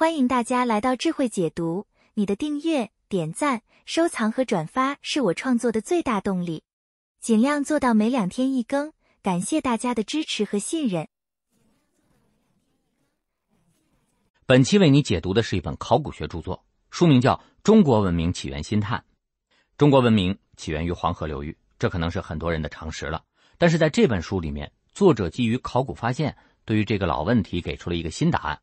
欢迎大家来到智慧解读。你的订阅、点赞、收藏和转发是我创作的最大动力。尽量做到每两天一更，感谢大家的支持和信任。本期为你解读的是一本考古学著作，书名叫《中国文明起源新探》。中国文明起源于黄河流域，这可能是很多人的常识了。但是在这本书里面，作者基于考古发现，对于这个老问题给出了一个新答案。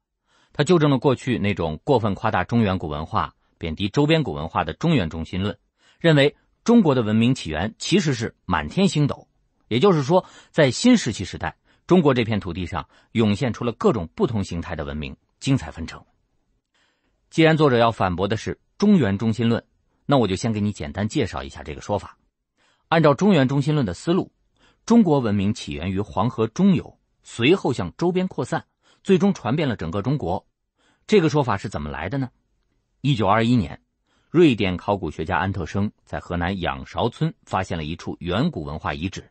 他纠正了过去那种过分夸大中原古文化、贬低周边古文化的“中原中心论”，认为中国的文明起源其实是满天星斗，也就是说，在新石器时代，中国这片土地上涌现出了各种不同形态的文明，精彩纷呈。既然作者要反驳的是“中原中心论”，那我就先给你简单介绍一下这个说法。按照“中原中心论”的思路，中国文明起源于黄河中游，随后向周边扩散。最终传遍了整个中国，这个说法是怎么来的呢？一九二一年，瑞典考古学家安特生在河南仰韶村发现了一处远古文化遗址，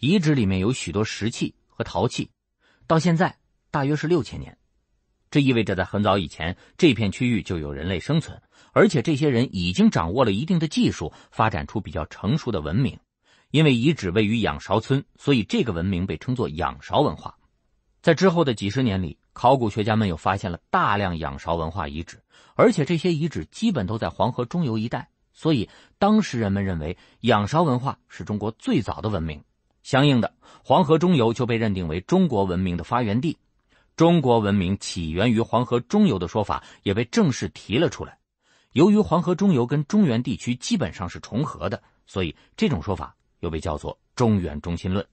遗址里面有许多石器和陶器，到现在大约是六千年。这意味着在很早以前，这片区域就有人类生存，而且这些人已经掌握了一定的技术，发展出比较成熟的文明。因为遗址位于仰韶村，所以这个文明被称作仰韶文化。在之后的几十年里，考古学家们又发现了大量仰韶文化遗址，而且这些遗址基本都在黄河中游一带。所以，当时人们认为仰韶文化是中国最早的文明，相应的，黄河中游就被认定为中国文明的发源地。中国文明起源于黄河中游的说法也被正式提了出来。由于黄河中游跟中原地区基本上是重合的，所以这种说法又被叫做“中原中心论”。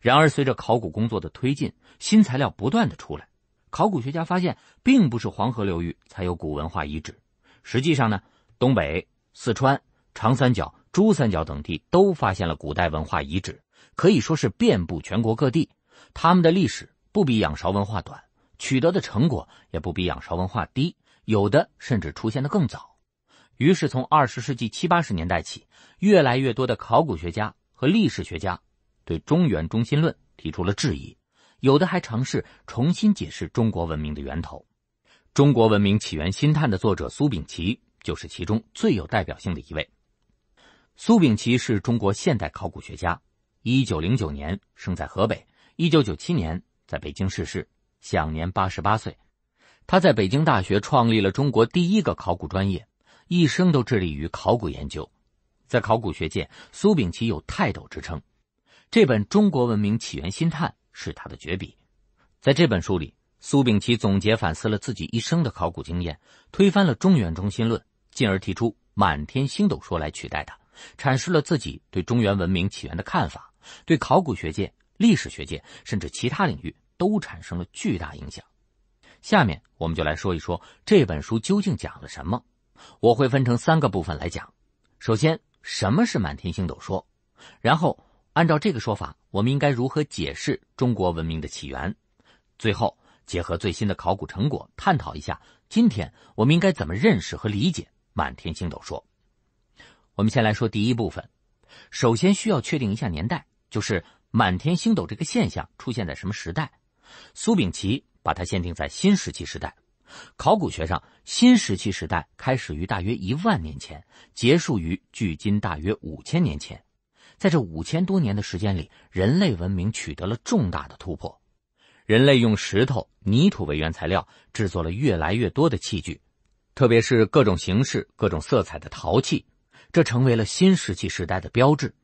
然而，随着考古工作的推进，新材料不断的出来，考古学家发现，并不是黄河流域才有古文化遗址。实际上呢，东北、四川、长三角、珠三角等地都发现了古代文化遗址，可以说是遍布全国各地。他们的历史不比仰韶文化短，取得的成果也不比仰韶文化低，有的甚至出现的更早。于是，从二十世纪七八十年代起，越来越多的考古学家和历史学家。对中原中心论提出了质疑，有的还尝试重新解释中国文明的源头。《中国文明起源新探》的作者苏秉琦就是其中最有代表性的一位。苏秉琦是中国现代考古学家，1909年生在河北，1997年在北京逝世，享年88岁。他在北京大学创立了中国第一个考古专业，一生都致力于考古研究。在考古学界，苏秉琦有“泰斗”之称。这本《中国文明起源新探》是他的绝笔，在这本书里，苏秉琦总结反思了自己一生的考古经验，推翻了中原中心论，进而提出“满天星斗说”来取代它，阐释了自己对中原文明起源的看法，对考古学界、历史学界甚至其他领域都产生了巨大影响。下面我们就来说一说这本书究竟讲了什么。我会分成三个部分来讲：首先，什么是“满天星斗说”？然后，按照这个说法，我们应该如何解释中国文明的起源？最后，结合最新的考古成果，探讨一下今天我们应该怎么认识和理解“满天星斗说”。我们先来说第一部分，首先需要确定一下年代，就是“满天星斗”这个现象出现在什么时代。苏炳奇把它限定在新石器时代。考古学上，新石器时代开始于大约一万年前，结束于距今大约五千年前。在这五千多年的时间里，人类文明取得了重大的突破。人类用石头、泥土为原材料制作了越来越多的器具，特别是各种形式、各种色彩的陶器，这成为了新石器时代的标志。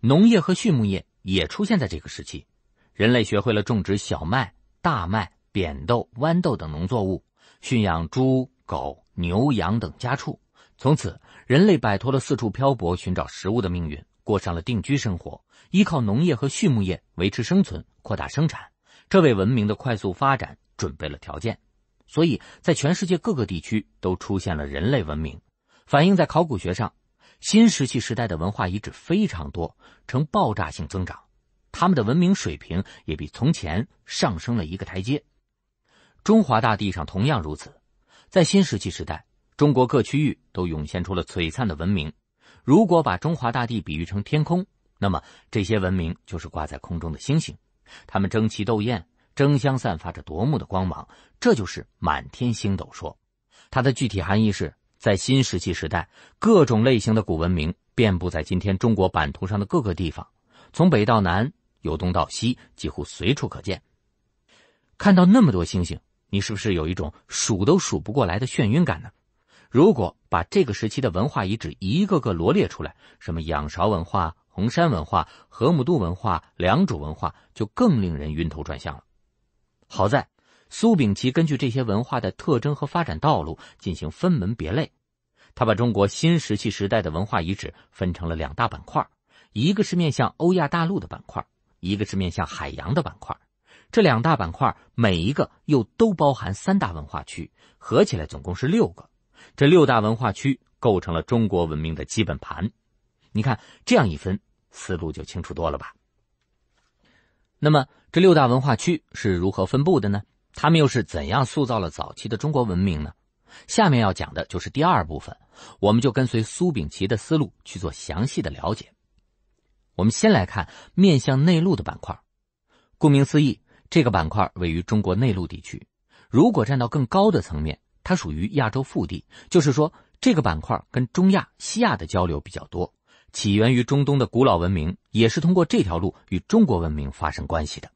农业和畜牧业也出现在这个时期。人类学会了种植小麦、大麦、扁豆、豌豆等农作物，驯养猪、狗、牛、羊等家畜。从此，人类摆脱了四处漂泊、寻找食物的命运。过上了定居生活，依靠农业和畜牧业维持生存、扩大生产，这为文明的快速发展准备了条件。所以，在全世界各个地区都出现了人类文明，反映在考古学上，新石器时代的文化遗址非常多，呈爆炸性增长。他们的文明水平也比从前上升了一个台阶。中华大地上同样如此，在新石器时代，中国各区域都涌现出了璀璨的文明。如果把中华大地比喻成天空，那么这些文明就是挂在空中的星星，它们争奇斗艳，争相散发着夺目的光芒。这就是满天星斗说，它的具体含义是，在新石器时代，各种类型的古文明遍布在今天中国版图上的各个地方，从北到南，由东到西，几乎随处可见。看到那么多星星，你是不是有一种数都数不过来的眩晕感呢？如果把这个时期的文化遗址一个个罗列出来，什么仰韶文化、红山文化、河姆渡文化、良渚文化，就更令人晕头转向了。好在，苏秉琦根据这些文化的特征和发展道路进行分门别类，他把中国新石器时代的文化遗址分成了两大板块，一个是面向欧亚大陆的板块，一个是面向海洋的板块。这两大板块每一个又都包含三大文化区，合起来总共是六个。这六大文化区构成了中国文明的基本盘，你看这样一分，思路就清楚多了吧。那么，这六大文化区是如何分布的呢？他们又是怎样塑造了早期的中国文明呢？下面要讲的就是第二部分，我们就跟随苏秉琦的思路去做详细的了解。我们先来看面向内陆的板块，顾名思义，这个板块位于中国内陆地区。如果站到更高的层面。它属于亚洲腹地，就是说，这个板块跟中亚、西亚的交流比较多。起源于中东的古老文明，也是通过这条路与中国文明发生关系的。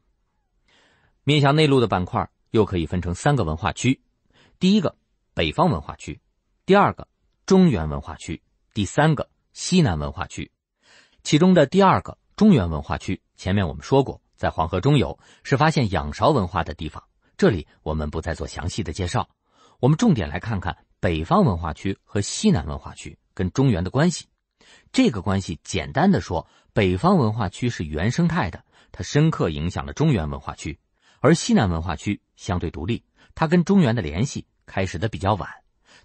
面向内陆的板块又可以分成三个文化区：第一个北方文化区，第二个中原文化区，第三个西南文化区。其中的第二个中原文化区，前面我们说过，在黄河中游是发现仰韶文化的地方，这里我们不再做详细的介绍。我们重点来看看北方文化区和西南文化区跟中原的关系。这个关系简单的说，北方文化区是原生态的，它深刻影响了中原文化区；而西南文化区相对独立，它跟中原的联系开始的比较晚。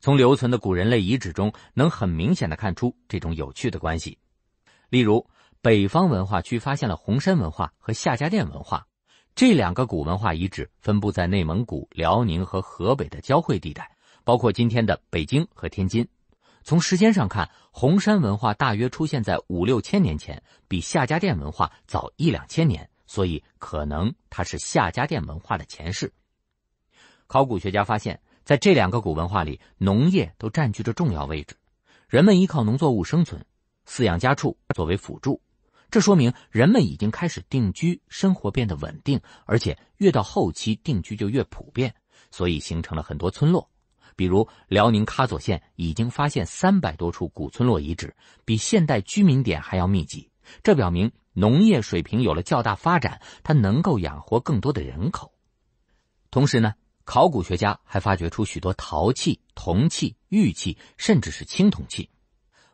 从留存的古人类遗址中，能很明显的看出这种有趣的关系。例如，北方文化区发现了红山文化和夏家店文化。这两个古文化遗址分布在内蒙古、辽宁和河北的交汇地带，包括今天的北京和天津。从时间上看，红山文化大约出现在五六千年前，比夏家店文化早一两千年，所以可能它是夏家店文化的前世。考古学家发现，在这两个古文化里，农业都占据着重要位置，人们依靠农作物生存，饲养家畜作为辅助。这说明人们已经开始定居，生活变得稳定，而且越到后期定居就越普遍，所以形成了很多村落。比如辽宁喀左县已经发现三百多处古村落遗址，比现代居民点还要密集。这表明农业水平有了较大发展，它能够养活更多的人口。同时呢，考古学家还发掘出许多陶器、铜器、玉器，甚至是青铜器。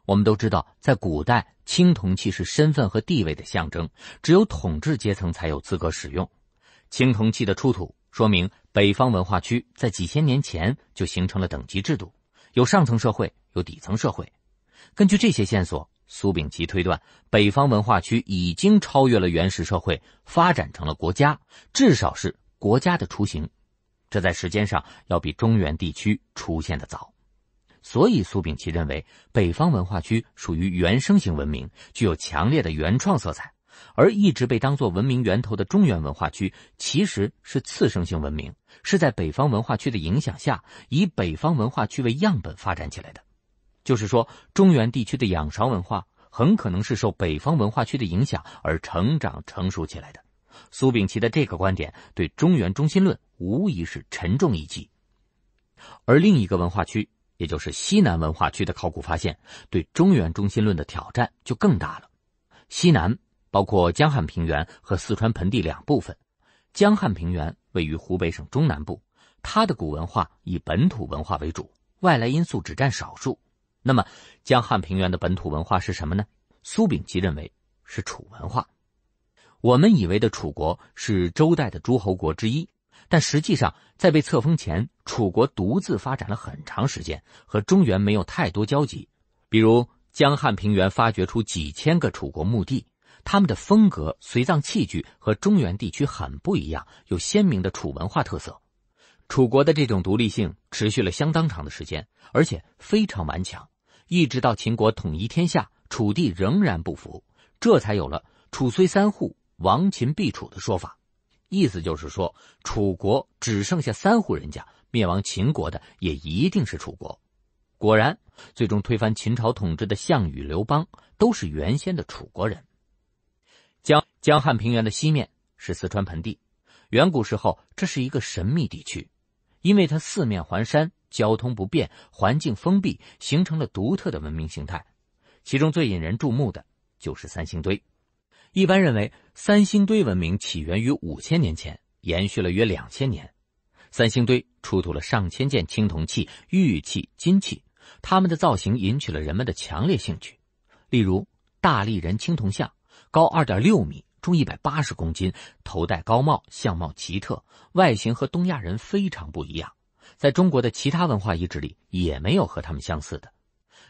我们都知道，在古代，青铜器是身份和地位的象征，只有统治阶层才有资格使用。青铜器的出土，说明北方文化区在几千年前就形成了等级制度，有上层社会，有底层社会。根据这些线索，苏秉琦推断，北方文化区已经超越了原始社会，发展成了国家，至少是国家的雏形。这在时间上要比中原地区出现的早。所以，苏秉琦认为，北方文化区属于原生型文明，具有强烈的原创色彩；而一直被当作文明源头的中原文化区，其实是次生型文明，是在北方文化区的影响下，以北方文化区为样本发展起来的。就是说，中原地区的仰韶文化很可能是受北方文化区的影响而成长成熟起来的。苏秉琦的这个观点对中原中心论无疑是沉重一击。而另一个文化区，也就是西南文化区的考古发现，对中原中心论的挑战就更大了。西南包括江汉平原和四川盆地两部分。江汉平原位于湖北省中南部，它的古文化以本土文化为主，外来因素只占少数。那么，江汉平原的本土文化是什么呢？苏丙琦认为是楚文化。我们以为的楚国是周代的诸侯国之一。但实际上，在被册封前，楚国独自发展了很长时间，和中原没有太多交集。比如江汉平原发掘出几千个楚国墓地，他们的风格、随葬器具和中原地区很不一样，有鲜明的楚文化特色。楚国的这种独立性持续了相当长的时间，而且非常顽强，一直到秦国统一天下，楚地仍然不服，这才有了“楚虽三户，亡秦必楚”的说法。意思就是说，楚国只剩下三户人家，灭亡秦国的也一定是楚国。果然，最终推翻秦朝统治的项羽、刘邦都是原先的楚国人。江江汉平原的西面是四川盆地，远古时候这是一个神秘地区，因为它四面环山，交通不便，环境封闭，形成了独特的文明形态。其中最引人注目的就是三星堆。一般认为，三星堆文明起源于五千年前，延续了约两千年。三星堆出土了上千件青铜器、玉器、金器，它们的造型引起了人们的强烈兴趣。例如，大力人青铜像，高二点六米，重一百八十公斤，头戴高帽，相貌奇特，外形和东亚人非常不一样。在中国的其他文化遗址里，也没有和他们相似的。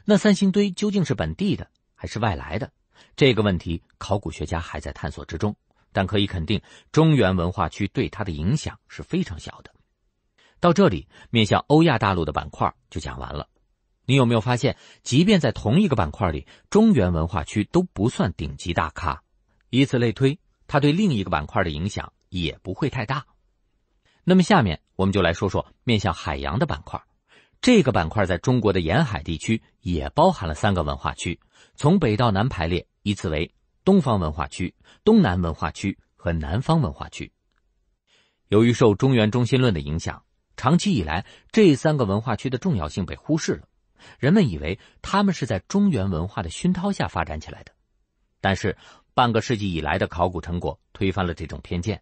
那三星堆究竟是本地的，还是外来的？这个问题，考古学家还在探索之中，但可以肯定，中原文化区对它的影响是非常小的。到这里，面向欧亚大陆的板块就讲完了。你有没有发现，即便在同一个板块里，中原文化区都不算顶级大咖？以此类推，它对另一个板块的影响也不会太大。那么，下面我们就来说说面向海洋的板块。这个板块在中国的沿海地区也包含了三个文化区，从北到南排列，依次为东方文化区、东南文化区和南方文化区。由于受中原中心论的影响，长期以来这三个文化区的重要性被忽视了，人们以为他们是在中原文化的熏陶下发展起来的。但是，半个世纪以来的考古成果推翻了这种偏见。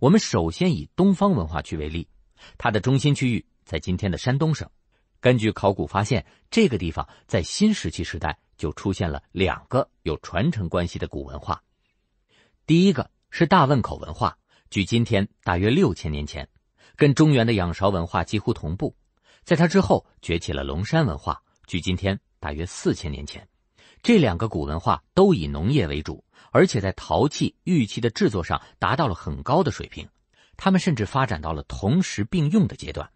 我们首先以东方文化区为例，它的中心区域在今天的山东省。根据考古发现，这个地方在新石器时代就出现了两个有传承关系的古文化，第一个是大汶口文化，距今天大约六千年前，跟中原的仰韶文化几乎同步。在它之后，崛起了龙山文化，距今天大约四千年前。这两个古文化都以农业为主，而且在陶器、玉器的制作上达到了很高的水平。他们甚至发展到了同时并用的阶段。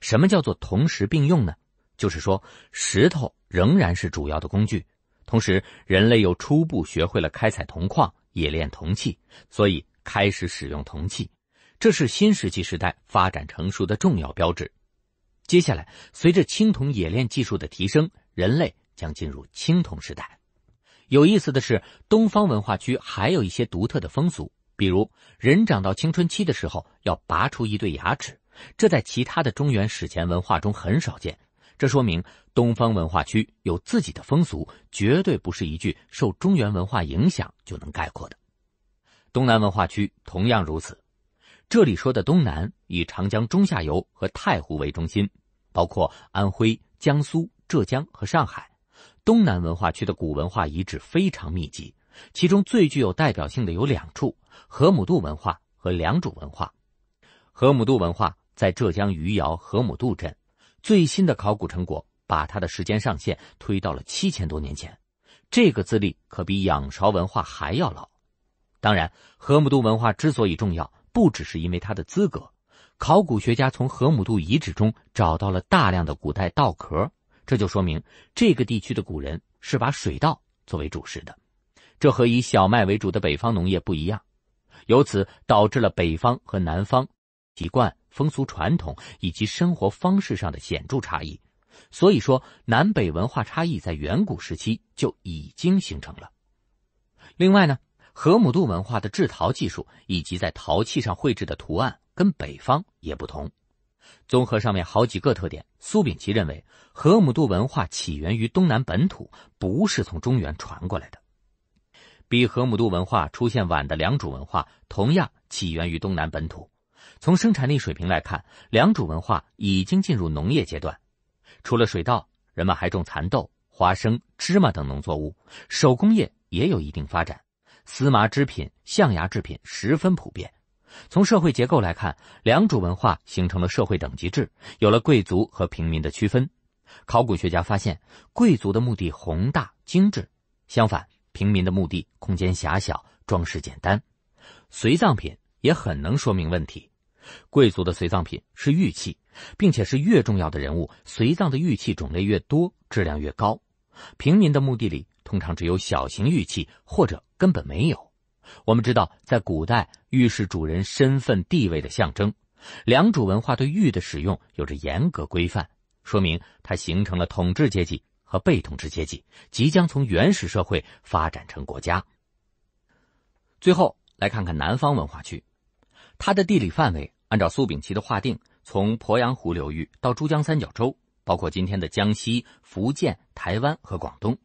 什么叫做同时并用呢？就是说，石头仍然是主要的工具，同时人类又初步学会了开采铜矿、冶炼铜器，所以开始使用铜器，这是新石器时代发展成熟的重要标志。接下来，随着青铜冶炼技术的提升，人类将进入青铜时代。有意思的是，东方文化区还有一些独特的风俗，比如人长到青春期的时候要拔出一对牙齿。这在其他的中原史前文化中很少见，这说明东方文化区有自己的风俗，绝对不是一句受中原文化影响就能概括的。东南文化区同样如此，这里说的东南以长江中下游和太湖为中心，包括安徽、江苏、浙江和上海。东南文化区的古文化遗址非常密集，其中最具有代表性的有两处：河姆渡文化和良渚文化。河姆渡文化。在浙江余姚河姆渡镇，最新的考古成果把它的时间上限推到了七千多年前。这个资历可比仰韶文化还要老。当然，河姆渡文化之所以重要，不只是因为它的资格。考古学家从河姆渡遗址中找到了大量的古代稻壳，这就说明这个地区的古人是把水稻作为主食的。这和以小麦为主的北方农业不一样，由此导致了北方和南方习惯。风俗传统以及生活方式上的显著差异，所以说南北文化差异在远古时期就已经形成了。另外呢，河姆渡文化的制陶技术以及在陶器上绘制的图案跟北方也不同。综合上面好几个特点，苏秉琦认为河姆渡文化起源于东南本土，不是从中原传过来的。比河姆渡文化出现晚的良渚文化同样起源于东南本土。从生产力水平来看，良渚文化已经进入农业阶段，除了水稻，人们还种蚕豆、花生、芝麻等农作物，手工业也有一定发展，丝麻织品、象牙制品十分普遍。从社会结构来看，良渚文化形成了社会等级制，有了贵族和平民的区分。考古学家发现，贵族的墓地宏大精致，相反，平民的墓地空间狭小，装饰简单，随葬品也很能说明问题。贵族的随葬品是玉器，并且是越重要的人物随葬的玉器种类越多，质量越高。平民的墓地里通常只有小型玉器，或者根本没有。我们知道，在古代，玉是主人身份地位的象征。良渚文化对玉的使用有着严格规范，说明它形成了统治阶级和被统治阶级，即将从原始社会发展成国家。最后，来看看南方文化区，它的地理范围。按照苏秉琦的划定，从鄱阳湖流域到珠江三角洲，包括今天的江西、福建、台湾和广东。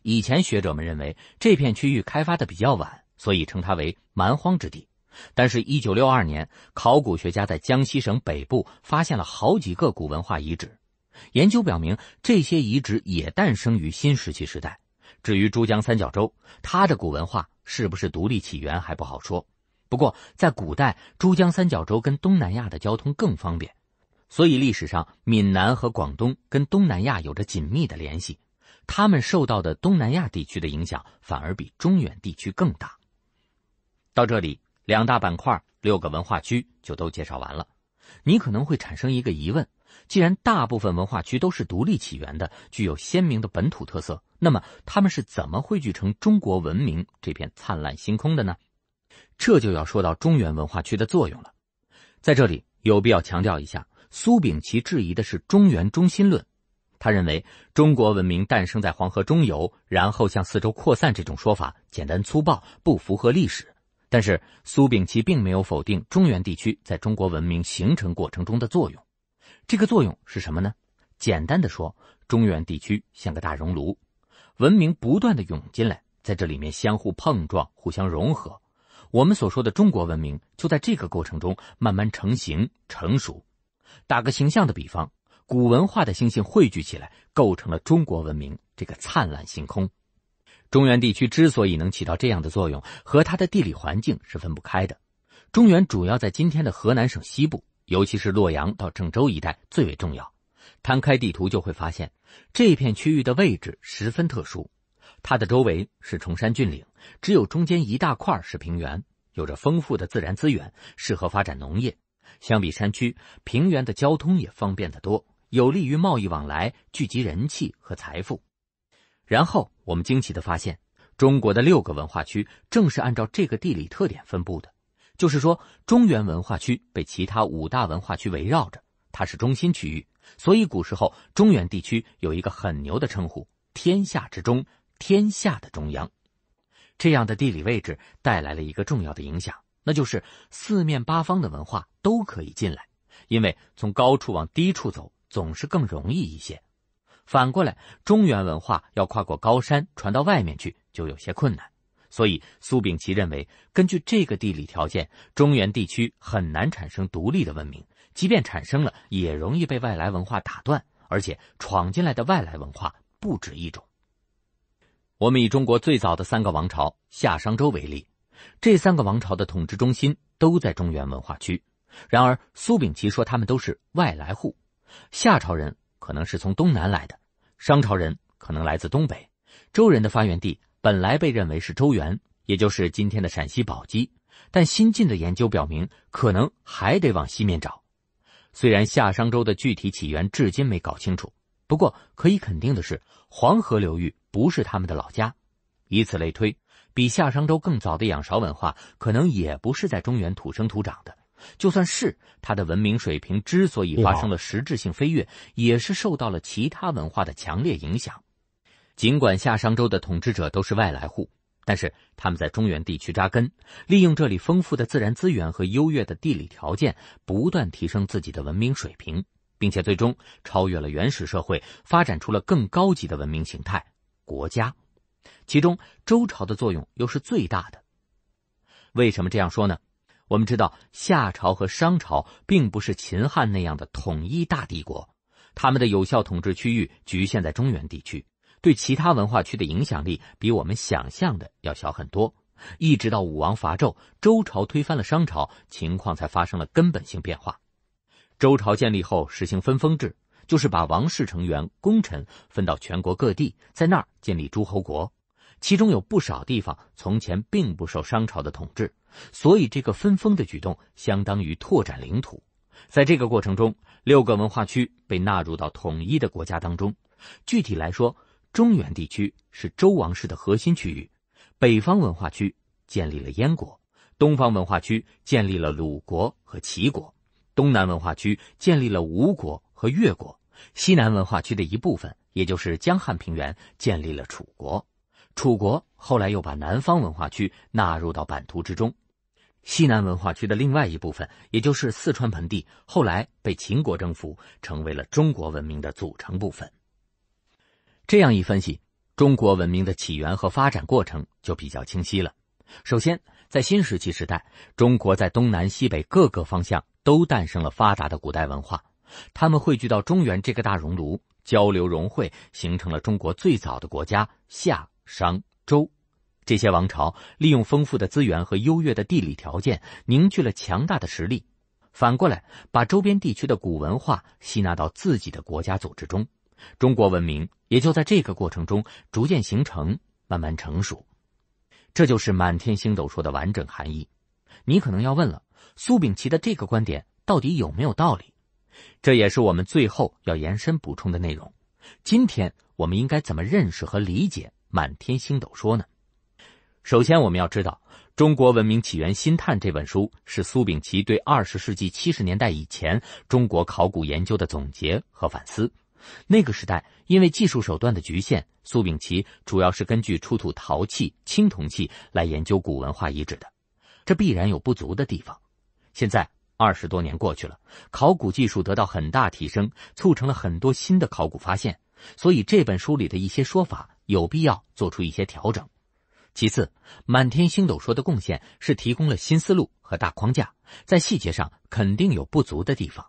以前学者们认为这片区域开发的比较晚，所以称它为蛮荒之地。但是，一九六二年，考古学家在江西省北部发现了好几个古文化遗址。研究表明，这些遗址也诞生于新石器时代。至于珠江三角洲，它的古文化是不是独立起源还不好说。不过，在古代，珠江三角洲跟东南亚的交通更方便，所以历史上闽南和广东跟东南亚有着紧密的联系，他们受到的东南亚地区的影响反而比中原地区更大。到这里，两大板块、六个文化区就都介绍完了。你可能会产生一个疑问：既然大部分文化区都是独立起源的，具有鲜明的本土特色，那么他们是怎么汇聚成中国文明这片灿烂星空的呢？这就要说到中原文化区的作用了，在这里有必要强调一下，苏秉琦质疑的是中原中心论，他认为中国文明诞生在黄河中游，然后向四周扩散这种说法简单粗暴，不符合历史。但是苏秉琦并没有否定中原地区在中国文明形成过程中的作用，这个作用是什么呢？简单的说，中原地区像个大熔炉，文明不断的涌进来，在这里面相互碰撞，互相融合。我们所说的中国文明就在这个过程中慢慢成型、成熟。打个形象的比方，古文化的星星汇聚起来，构成了中国文明这个灿烂星空。中原地区之所以能起到这样的作用，和它的地理环境是分不开的。中原主要在今天的河南省西部，尤其是洛阳到郑州一带最为重要。摊开地图就会发现，这片区域的位置十分特殊。它的周围是崇山峻岭，只有中间一大块是平原，有着丰富的自然资源，适合发展农业。相比山区，平原的交通也方便得多，有利于贸易往来，聚集人气和财富。然后我们惊奇的发现，中国的六个文化区正是按照这个地理特点分布的，就是说，中原文化区被其他五大文化区围绕着，它是中心区域。所以古时候，中原地区有一个很牛的称呼——天下之中。天下的中央，这样的地理位置带来了一个重要的影响，那就是四面八方的文化都可以进来，因为从高处往低处走总是更容易一些。反过来，中原文化要跨过高山传到外面去就有些困难。所以，苏秉琦认为，根据这个地理条件，中原地区很难产生独立的文明，即便产生了，也容易被外来文化打断，而且闯进来的外来文化不止一种。我们以中国最早的三个王朝夏商周为例，这三个王朝的统治中心都在中原文化区。然而，苏秉琦说他们都是外来户。夏朝人可能是从东南来的，商朝人可能来自东北，周人的发源地本来被认为是周原，也就是今天的陕西宝鸡，但新近的研究表明，可能还得往西面找。虽然夏商周的具体起源至今没搞清楚，不过可以肯定的是，黄河流域。不是他们的老家，以此类推，比夏商周更早的仰韶文化可能也不是在中原土生土长的。就算是它的文明水平之所以发生了实质性飞跃，也是受到了其他文化的强烈影响。尽管夏商周的统治者都是外来户，但是他们在中原地区扎根，利用这里丰富的自然资源和优越的地理条件，不断提升自己的文明水平，并且最终超越了原始社会，发展出了更高级的文明形态。国家，其中周朝的作用又是最大的。为什么这样说呢？我们知道夏朝和商朝并不是秦汉那样的统一大帝国，他们的有效统治区域局限在中原地区，对其他文化区的影响力比我们想象的要小很多。一直到武王伐纣，周朝推翻了商朝，情况才发生了根本性变化。周朝建立后，实行分封制。就是把王室成员、功臣分到全国各地，在那儿建立诸侯国，其中有不少地方从前并不受商朝的统治，所以这个分封的举动相当于拓展领土。在这个过程中，六个文化区被纳入到统一的国家当中。具体来说，中原地区是周王室的核心区域，北方文化区建立了燕国，东方文化区建立了鲁国和齐国，东南文化区建立了吴国。和越国西南文化区的一部分，也就是江汉平原，建立了楚国。楚国后来又把南方文化区纳入到版图之中。西南文化区的另外一部分，也就是四川盆地，后来被秦国征服，成为了中国文明的组成部分。这样一分析，中国文明的起源和发展过程就比较清晰了。首先，在新石器时代，中国在东南西北各个方向都诞生了发达的古代文化。他们汇聚到中原这个大熔炉，交流融汇，形成了中国最早的国家夏、商、周。这些王朝利用丰富的资源和优越的地理条件，凝聚了强大的实力，反过来把周边地区的古文化吸纳到自己的国家组织中。中国文明也就在这个过程中逐渐形成，慢慢成熟。这就是满天星斗说的完整含义。你可能要问了：苏秉琦的这个观点到底有没有道理？这也是我们最后要延伸补充的内容。今天我们应该怎么认识和理解“满天星斗说”呢？首先，我们要知道，《中国文明起源新探》这本书是苏秉琦对二十世纪七十年代以前中国考古研究的总结和反思。那个时代，因为技术手段的局限，苏秉琦主要是根据出土陶器、青铜器来研究古文化遗址的，这必然有不足的地方。现在，二十多年过去了，考古技术得到很大提升，促成了很多新的考古发现，所以这本书里的一些说法有必要做出一些调整。其次，满天星斗说的贡献是提供了新思路和大框架，在细节上肯定有不足的地方。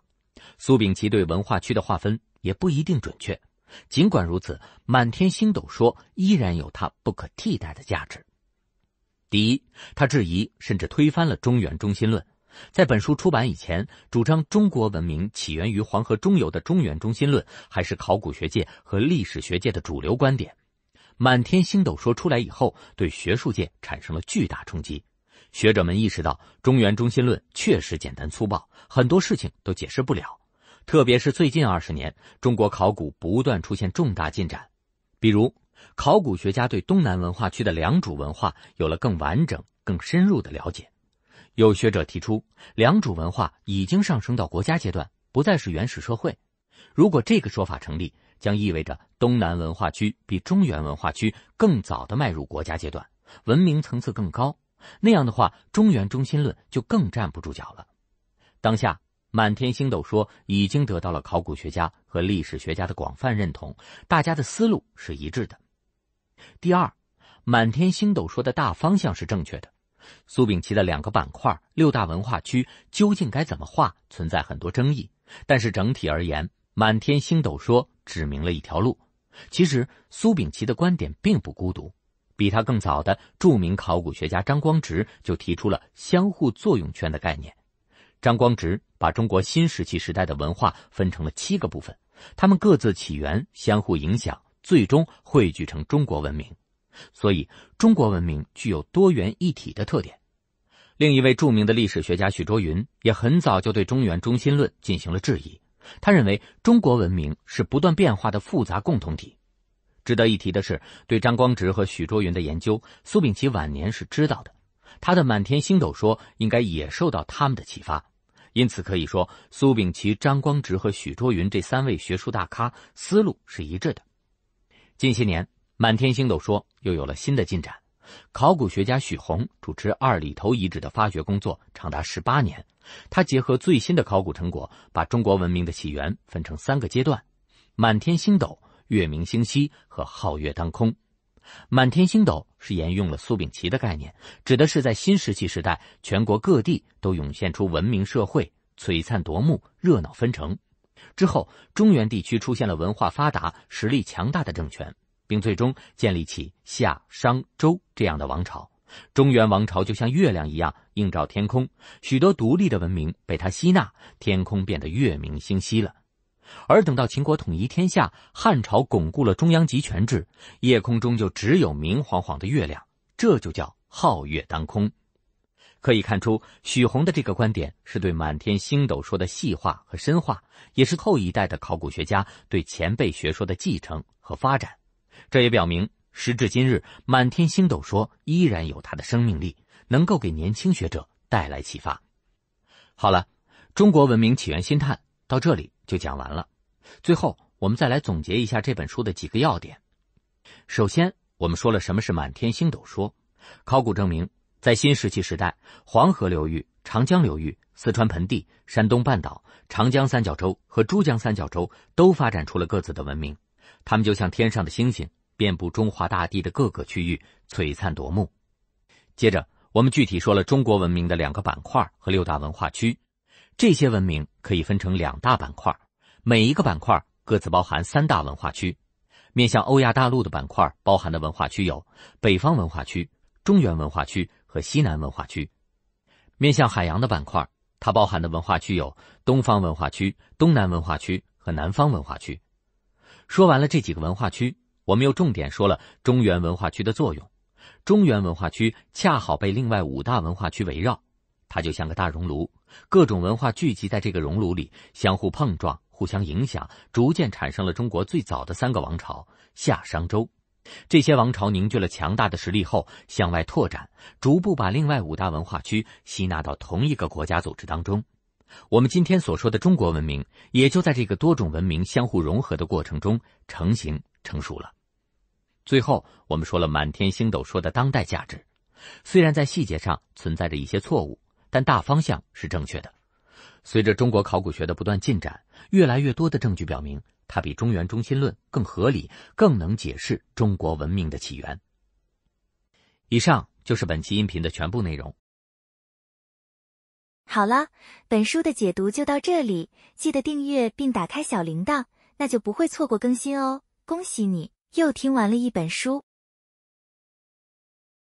苏炳奇对文化区的划分也不一定准确。尽管如此，满天星斗说依然有它不可替代的价值。第一，他质疑甚至推翻了中原中心论。在本书出版以前，主张中国文明起源于黄河中游的中原中心论，还是考古学界和历史学界的主流观点。满天星斗说出来以后，对学术界产生了巨大冲击。学者们意识到，中原中心论确实简单粗暴，很多事情都解释不了。特别是最近二十年，中国考古不断出现重大进展，比如，考古学家对东南文化区的良渚文化有了更完整、更深入的了解。有学者提出，良渚文化已经上升到国家阶段，不再是原始社会。如果这个说法成立，将意味着东南文化区比中原文化区更早的迈入国家阶段，文明层次更高。那样的话，中原中心论就更站不住脚了。当下，满天星斗说已经得到了考古学家和历史学家的广泛认同，大家的思路是一致的。第二，满天星斗说的大方向是正确的。苏炳琦的两个板块、六大文化区究竟该怎么划，存在很多争议。但是整体而言，“满天星斗说”指明了一条路。其实，苏炳琦的观点并不孤独，比他更早的著名考古学家张光直就提出了相互作用圈的概念。张光直把中国新石器时代的文化分成了七个部分，它们各自起源、相互影响，最终汇聚成中国文明。所以，中国文明具有多元一体的特点。另一位著名的历史学家许倬云也很早就对中原中心论进行了质疑。他认为，中国文明是不断变化的复杂共同体。值得一提的是，对张光直和许倬云的研究，苏秉琦晚年是知道的。他的“满天星斗说”应该也受到他们的启发。因此，可以说，苏秉琦、张光直和许倬云这三位学术大咖思路是一致的。近些年。满天星斗说又有了新的进展。考古学家许宏主持二里头遗址的发掘工作长达十八年，他结合最新的考古成果，把中国文明的起源分成三个阶段：满天星斗、月明星稀和皓月当空。满天星斗是沿用了苏炳奇的概念，指的是在新石器时代，全国各地都涌现出文明社会，璀璨夺目，热闹纷呈。之后，中原地区出现了文化发达、实力强大的政权。并最终建立起夏、商、周这样的王朝，中原王朝就像月亮一样映照天空，许多独立的文明被它吸纳，天空变得月明星稀了。而等到秦国统一天下，汉朝巩固了中央集权制，夜空中就只有明晃晃的月亮，这就叫皓月当空。可以看出，许宏的这个观点是对满天星斗说的细化和深化，也是后一代的考古学家对前辈学说的继承和发展。这也表明，时至今日，满天星斗说依然有它的生命力，能够给年轻学者带来启发。好了，中国文明起源心探到这里就讲完了。最后，我们再来总结一下这本书的几个要点。首先，我们说了什么是满天星斗说。考古证明，在新石器时代，黄河流域、长江流域、四川盆地、山东半岛、长江三角洲和珠江三角洲都发展出了各自的文明，它们就像天上的星星。遍布中华大地的各个区域，璀璨夺目。接着，我们具体说了中国文明的两个板块和六大文化区。这些文明可以分成两大板块，每一个板块各自包含三大文化区。面向欧亚大陆的板块包含的文化区有北方文化区、中原文化区和西南文化区；面向海洋的板块，它包含的文化区有东方文化区、东南文化区和南方文化区。说完了这几个文化区。我们又重点说了中原文化区的作用，中原文化区恰好被另外五大文化区围绕，它就像个大熔炉，各种文化聚集在这个熔炉里，相互碰撞、互相影响，逐渐产生了中国最早的三个王朝——夏、商、周。这些王朝凝聚了强大的实力后，向外拓展，逐步把另外五大文化区吸纳到同一个国家组织当中。我们今天所说的中国文明，也就在这个多种文明相互融合的过程中成型。成熟了。最后，我们说了满天星斗说的当代价值，虽然在细节上存在着一些错误，但大方向是正确的。随着中国考古学的不断进展，越来越多的证据表明，它比中原中心论更合理，更能解释中国文明的起源。以上就是本期音频的全部内容。好了，本书的解读就到这里，记得订阅并打开小铃铛，那就不会错过更新哦。恭喜你，又听完了一本书。